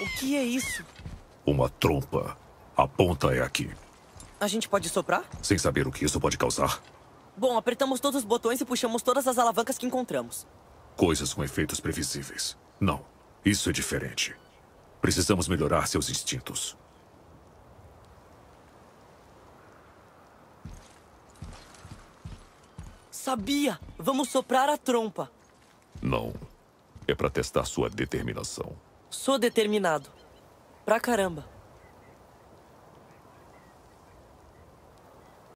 O que é isso? Uma trompa. A ponta é aqui. A gente pode soprar? Sem saber o que isso pode causar. Bom, apertamos todos os botões e puxamos todas as alavancas que encontramos. Coisas com efeitos previsíveis. Não, isso é diferente. Precisamos melhorar seus instintos. Sabia! Vamos soprar a trompa. Não. É para testar sua determinação. Sou determinado. Pra caramba.